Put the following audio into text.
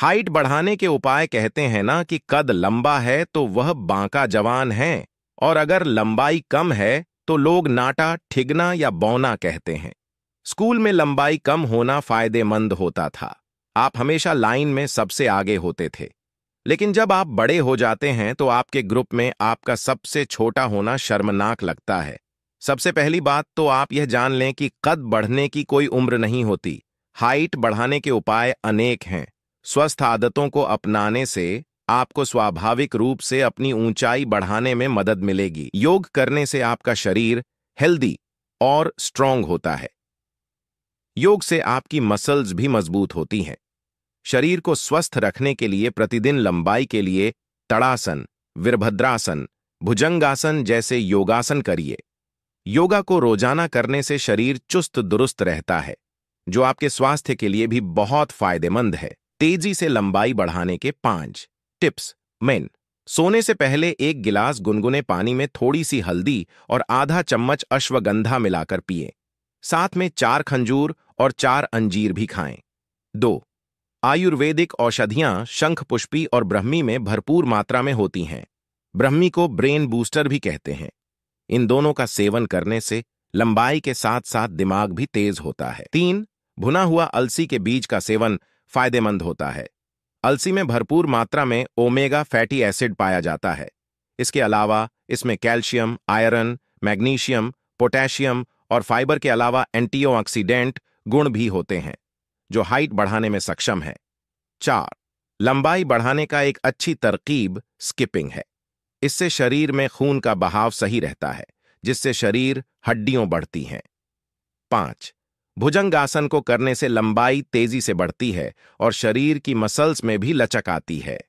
height बढ़ाने के उपाय कहते हैं ना कि कद लंबा है तो वह बांका जवान है और अगर लंबाई कम है तो लोग नाटा ठिगना या बौना कहते हैं स्कूल में लंबाई कम होना फायदेमंद होता था आप हमेशा लाइन में सबसे आगे होते थे लेकिन जब आप बड़े हो जाते हैं तो आपके ग्रुप में आपका सबसे छोटा होना शर्मनाक लगता है सबसे पहली बात तो आप यह जान लें कि कद बढ़ने की कोई उम्र नहीं होती हाइट बढ़ाने के उपाय अनेक हैं स्वस्थ आदतों को अपनाने से आपको स्वाभाविक रूप से अपनी ऊंचाई बढ़ाने में मदद मिलेगी योग करने से आपका शरीर हेल्दी और स्ट्रांग होता है योग से आपकी मसल्स भी मजबूत होती हैं शरीर को स्वस्थ रखने के लिए प्रतिदिन लंबाई के लिए तड़ासन वीरभद्रासन भुजंगासन जैसे योगासन करिए योगा को रोजाना करने से शरीर चुस्त दुरुस्त रहता है जो आपके स्वास्थ्य के लिए भी बहुत फायदेमंद है तेजी से लंबाई बढ़ाने के पांच टिप्स मेन सोने से पहले एक गिलास गुनगुने पानी में थोड़ी सी हल्दी और आधा चम्मच अश्वगंधा मिलाकर पिए साथ में चार खंजूर और चार अंजीर भी खाएं दो आयुर्वेदिक औषधियां शंख पुष्पी और ब्रह्मी में भरपूर मात्रा में होती हैं ब्रह्मी को ब्रेन बूस्टर भी कहते हैं इन दोनों का सेवन करने से लंबाई के साथ साथ दिमाग भी तेज होता है तीन भुना हुआ अलसी के बीज का सेवन फायदेमंद होता है अलसी में भरपूर मात्रा में ओमेगा फैटी एसिड पाया जाता है इसके अलावा इसमें कैल्शियम आयरन मैग्नीशियम पोटेशियम और फाइबर के अलावा एंटीऑक्सीडेंट गुण भी होते हैं जो हाइट बढ़ाने में सक्षम है चार लंबाई बढ़ाने का एक अच्छी तरकीब स्किपिंग है इससे शरीर में खून का बहाव सही रहता है जिससे शरीर हड्डियों बढ़ती हैं पांच भुजंगासन को करने से लंबाई तेजी से बढ़ती है और शरीर की मसल्स में भी लचक आती है